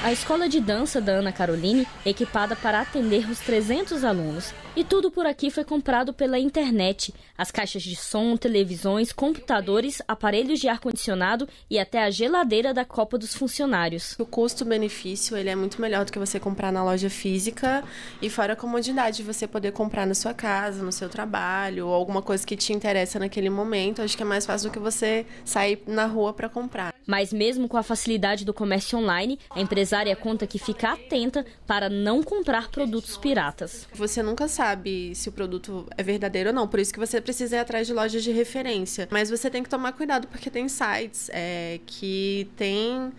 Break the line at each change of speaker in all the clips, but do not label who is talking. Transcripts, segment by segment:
A escola de dança da Ana Caroline, equipada para atender os 300 alunos. E tudo por aqui foi comprado pela internet: as caixas de som, televisões, computadores,
aparelhos de ar-condicionado e até a geladeira da Copa dos Funcionários. O custo-benefício ele é muito melhor do que você comprar na loja física e fora a comodidade de você poder comprar na sua casa, no seu trabalho, ou alguma coisa que te interessa naquele momento. Acho que é mais fácil do que você sair na rua para comprar. Mas mesmo com a facilidade do comércio online, a empresária
conta que fica atenta para não comprar produtos piratas. Você
nunca sabe se o produto é verdadeiro ou não, por isso que você precisa ir atrás de lojas de referência. Mas você tem que tomar cuidado porque tem sites é, que tem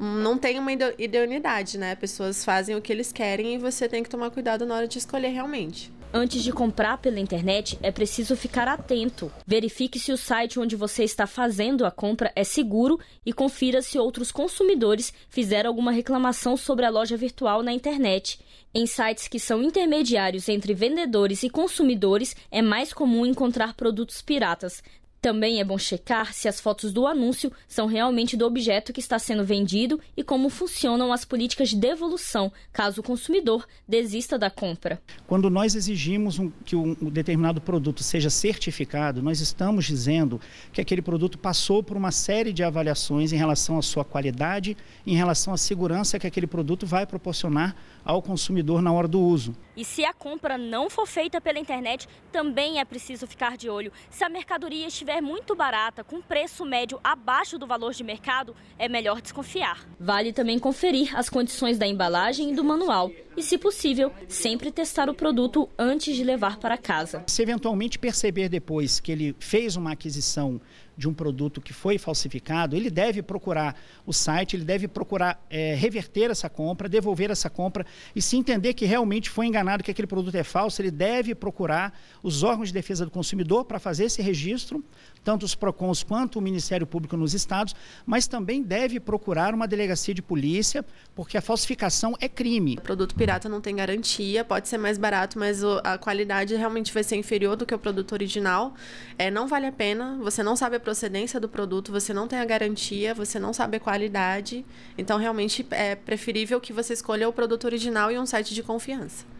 não tem uma idoneidade, né? Pessoas fazem o que eles querem e você tem que tomar cuidado na hora de escolher realmente. Antes de comprar pela internet, é preciso ficar atento. Verifique se o site onde você
está fazendo a compra é seguro e confira se outros consumidores fizeram alguma reclamação sobre a loja virtual na internet. Em sites que são intermediários entre vendedores e consumidores, é mais comum encontrar produtos piratas, também é bom checar se as fotos do anúncio são realmente do objeto que está sendo vendido e como funcionam as políticas de devolução, caso o consumidor desista da compra.
Quando nós exigimos um, que um determinado produto seja certificado, nós estamos dizendo que aquele produto passou por uma série de avaliações em relação à sua qualidade, em relação à segurança que aquele produto vai proporcionar ao consumidor na hora do uso.
E se a compra não for feita pela internet, também é preciso ficar de olho. Se a mercadoria estiver estiver é muito barata, com preço médio abaixo do valor de mercado, é melhor desconfiar. Vale também conferir as condições da embalagem e do manual. E, se possível, sempre testar o produto antes
de levar para casa. Se eventualmente perceber depois que ele fez uma aquisição de um produto que foi falsificado, ele deve procurar o site, ele deve procurar é, reverter essa compra, devolver essa compra e se entender que realmente foi enganado, que aquele produto é falso, ele deve procurar os órgãos de defesa do consumidor para fazer esse registro tanto os PROCONs quanto o Ministério Público nos estados, mas também deve procurar uma delegacia de polícia, porque a falsificação é crime. O
produto pirata não tem garantia, pode ser mais barato, mas a qualidade realmente vai ser inferior do que o produto original. É, não vale a pena, você não sabe a procedência do produto, você não tem a garantia, você não sabe a qualidade. Então, realmente é preferível que você escolha o produto original e um site de confiança.